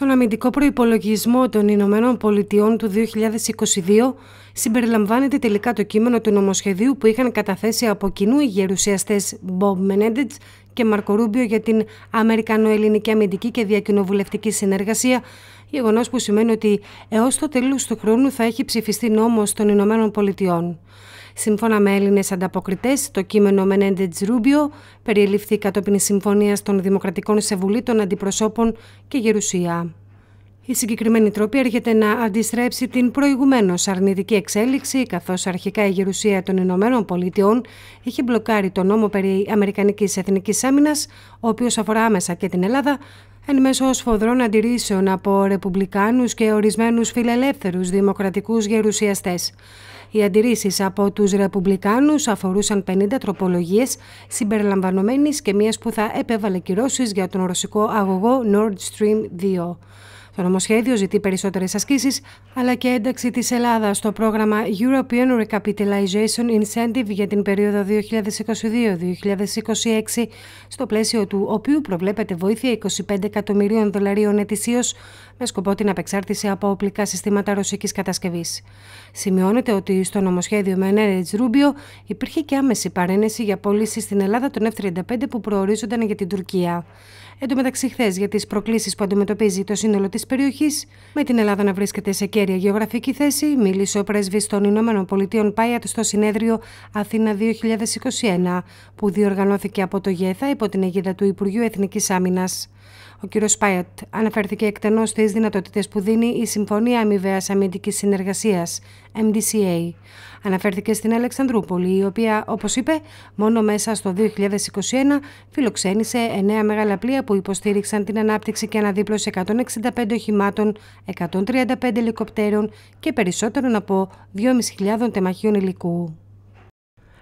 στον αμυντικό προϋπολογισμό των Ηνωμένων Πολιτειών του 2022 συμπεριλαμβάνεται τελικά το κείμενο του νομοσχεδίου που είχαν καταθέσει από κοινού οι γερουσιαστές Bob Menendez και Μαρκο Ρούμπιο για την Αμερικανο-Ελληνική Αμυντική και Διακοινοβουλευτική Συνεργασία, γεγονός που σημαίνει ότι έως το τέλος του χρόνου θα έχει ψηφιστεί νόμος των Ηνωμένων Πολιτειών. Σύμφωνα με Έλληνες ανταποκριτές, το κείμενο Μενέντε Ρούμπιο περιελήφθη κατόπιν συμφωνίας των Δημοκρατικών Σεβουλή των Αντιπροσώπων και Γερουσία. Η συγκεκριμένη τροπή έρχεται να αντιστρέψει την προηγουμένως αρνητική εξέλιξη, καθώς αρχικά η γερουσία των Ηνωμένων Πολιτειών είχε μπλοκάρει τον νόμο περί Αμερικανικής Εθνικής Άμυνας, ο οποίος αφορά άμεσα και την Ελλάδα, εν μέσω σφοδρών αντιρρήσεων από ρεπουμπλικάνους και ορισμένους φιλελεύθερους δημοκρατικούς γερουσιαστές. Οι αντιρρήσεις από τους Ρεπουμπλικάνους αφορούσαν 50 τροπολογίες, συμπεριλαμβανομένης και μιας που θα επέβαλε κυρώσεις για τον ρωσικό αγωγό Nord Stream 2. Το νομοσχέδιο ζητεί περισσότερες ασκήσεις, αλλά και ένταξη της Ελλάδας στο πρόγραμμα European Recapitalization Incentive για την περίοδο 2022-2026, στο πλαίσιο του οποίου προβλέπεται βοήθεια 25 εκατομμυρίων δολαρίων ετησίως με σκοπό την απεξάρτηση από οπλικά συστήματα ρωσικής κατασκευής. Σημειώνεται ότι στο νομοσχέδιο με Rubio Rubio υπήρχε και άμεση παρένεση για πώληση στην Ελλάδα των F-35 που προορίζονταν για την Τουρκία. Εν τω μεταξύ, χθες για τις προκλήσεις που αντιμετωπίζει το σύνολο της περιοχής, με την Ελλάδα να βρίσκεται σε κέρια γεωγραφική θέση, μίλησε ο πρέσβης των Ηνωμένων Πολιτείων Πάιατ στο συνέδριο Αθήνα 2021, που διοργανώθηκε από το ΓΕΘΑ υπό την αιγίδα του Υπουργείου Εθνικής Άμυνας. Ο κ. Σπάιατ αναφέρθηκε εκτενώς στις δυνατότητες που δίνει η Συμφωνία Αμοιβαίας Αμυντικής Συνεργασίας, MDCA. Αναφέρθηκε στην Αλεξανδρούπολη, η οποία, όπως είπε, μόνο μέσα στο 2021 φιλοξένησε 9 μεγάλα πλοία που υποστήριξαν την ανάπτυξη και αναδίπλωση 165 οχημάτων, 135 ελικοπτέρων και περισσότερων από 2.500 τεμαχίων υλικού.